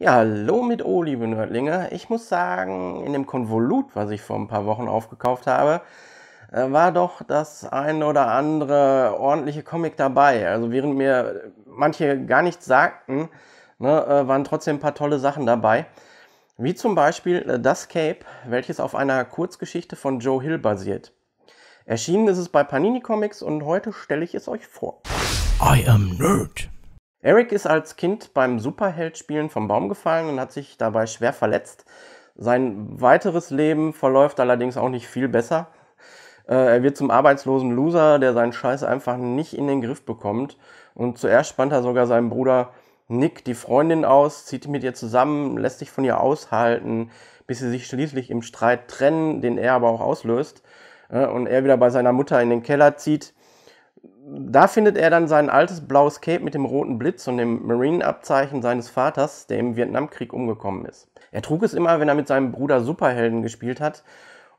Ja, hallo mit O, liebe Nerdlinge. Ich muss sagen, in dem Konvolut, was ich vor ein paar Wochen aufgekauft habe, äh, war doch das ein oder andere ordentliche Comic dabei. Also während mir manche gar nichts sagten, ne, äh, waren trotzdem ein paar tolle Sachen dabei. Wie zum Beispiel äh, Das Cape, welches auf einer Kurzgeschichte von Joe Hill basiert. Erschienen ist es bei Panini Comics und heute stelle ich es euch vor. I am Nerd. Eric ist als Kind beim Superheldspielen vom Baum gefallen und hat sich dabei schwer verletzt. Sein weiteres Leben verläuft allerdings auch nicht viel besser. Äh, er wird zum arbeitslosen Loser, der seinen Scheiß einfach nicht in den Griff bekommt. Und zuerst spannt er sogar seinem Bruder Nick die Freundin aus, zieht mit ihr zusammen, lässt sich von ihr aushalten, bis sie sich schließlich im Streit trennen, den er aber auch auslöst. Äh, und er wieder bei seiner Mutter in den Keller zieht da findet er dann sein altes blaues Cape mit dem roten Blitz und dem Marine-Abzeichen seines Vaters, der im Vietnamkrieg umgekommen ist. Er trug es immer, wenn er mit seinem Bruder Superhelden gespielt hat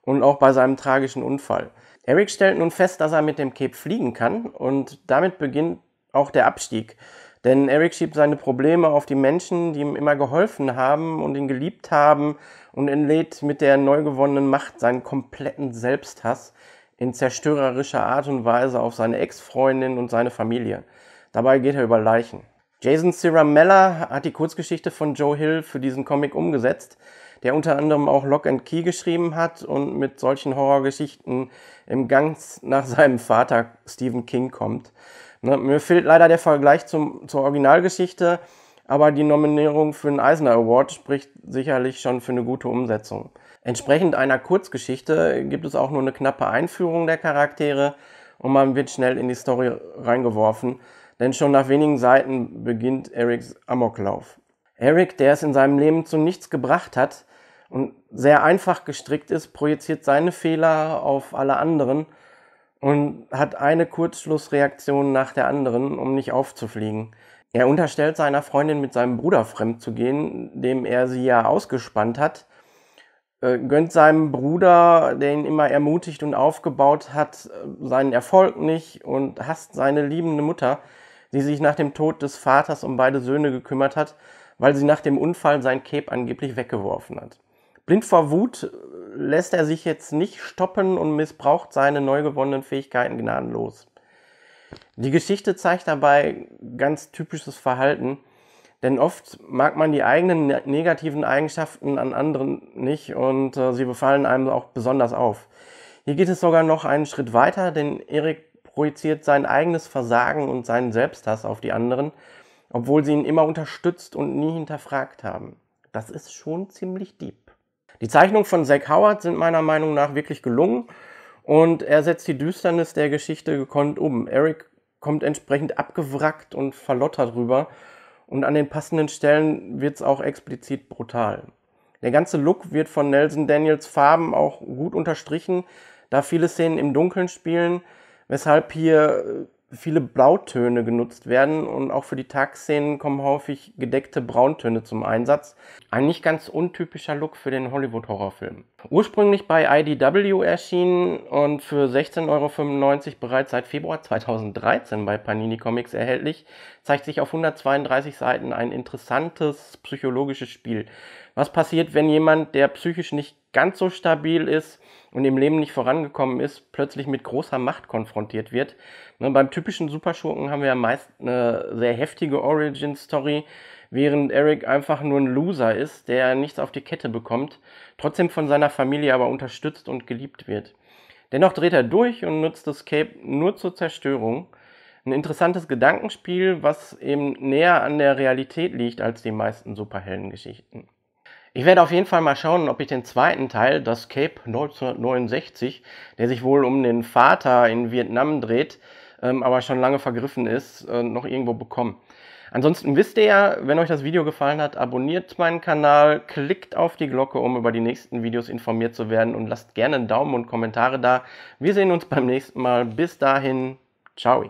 und auch bei seinem tragischen Unfall. Eric stellt nun fest, dass er mit dem Cape fliegen kann und damit beginnt auch der Abstieg. Denn Eric schiebt seine Probleme auf die Menschen, die ihm immer geholfen haben und ihn geliebt haben und entlädt mit der neu gewonnenen Macht seinen kompletten Selbsthass, in zerstörerischer Art und Weise auf seine Ex-Freundin und seine Familie. Dabei geht er über Leichen. Jason Ciramella hat die Kurzgeschichte von Joe Hill für diesen Comic umgesetzt, der unter anderem auch Lock and Key geschrieben hat und mit solchen Horrorgeschichten im Gang nach seinem Vater Stephen King kommt. Ne, mir fehlt leider der Vergleich zum, zur Originalgeschichte, aber die Nominierung für den Eisner Award spricht sicherlich schon für eine gute Umsetzung. Entsprechend einer Kurzgeschichte gibt es auch nur eine knappe Einführung der Charaktere und man wird schnell in die Story reingeworfen, denn schon nach wenigen Seiten beginnt Erics Amoklauf. Eric, der es in seinem Leben zu nichts gebracht hat und sehr einfach gestrickt ist, projiziert seine Fehler auf alle anderen und hat eine Kurzschlussreaktion nach der anderen, um nicht aufzufliegen. Er unterstellt seiner Freundin mit seinem Bruder fremd zu gehen, dem er sie ja ausgespannt hat, äh, gönnt seinem Bruder, der ihn immer ermutigt und aufgebaut hat, äh, seinen Erfolg nicht und hasst seine liebende Mutter, die sich nach dem Tod des Vaters um beide Söhne gekümmert hat, weil sie nach dem Unfall sein Cape angeblich weggeworfen hat. Blind vor Wut äh, lässt er sich jetzt nicht stoppen und missbraucht seine neu gewonnenen Fähigkeiten gnadenlos. Die Geschichte zeigt dabei ganz typisches Verhalten, denn oft mag man die eigenen ne-, negativen Eigenschaften an anderen nicht und äh, sie befallen einem auch besonders auf. Hier geht es sogar noch einen Schritt weiter, denn Erik projiziert sein eigenes Versagen und seinen Selbsthass auf die anderen, obwohl sie ihn immer unterstützt und nie hinterfragt haben. Das ist schon ziemlich deep. Die Zeichnungen von Zack Howard sind meiner Meinung nach wirklich gelungen und er setzt die Düsternis der Geschichte gekonnt um. Eric kommt entsprechend abgewrackt und verlottert rüber und an den passenden Stellen wird's auch explizit brutal. Der ganze Look wird von Nelson Daniels Farben auch gut unterstrichen, da viele Szenen im Dunkeln spielen, weshalb hier äh, viele Blautöne genutzt werden und auch für die Tagszenen kommen häufig gedeckte Brauntöne zum Einsatz. Ein nicht ganz untypischer Look für den Hollywood-Horrorfilm. Ursprünglich bei IDW erschienen und für 16,95 Euro bereits seit Februar 2013 bei Panini Comics erhältlich, zeigt sich auf 132 Seiten ein interessantes psychologisches Spiel. Was passiert, wenn jemand, der psychisch nicht ganz so stabil ist und im Leben nicht vorangekommen ist, plötzlich mit großer Macht konfrontiert wird. Ne, beim typischen Superschurken haben wir ja meist eine sehr heftige Origin-Story, während Eric einfach nur ein Loser ist, der nichts auf die Kette bekommt, trotzdem von seiner Familie aber unterstützt und geliebt wird. Dennoch dreht er durch und nutzt das Cape nur zur Zerstörung. Ein interessantes Gedankenspiel, was eben näher an der Realität liegt als die meisten Superheldengeschichten. Ich werde auf jeden Fall mal schauen, ob ich den zweiten Teil, das Cape 1969, der sich wohl um den Vater in Vietnam dreht, ähm, aber schon lange vergriffen ist, äh, noch irgendwo bekomme. Ansonsten wisst ihr ja, wenn euch das Video gefallen hat, abonniert meinen Kanal, klickt auf die Glocke, um über die nächsten Videos informiert zu werden und lasst gerne einen Daumen und Kommentare da. Wir sehen uns beim nächsten Mal. Bis dahin, ciao.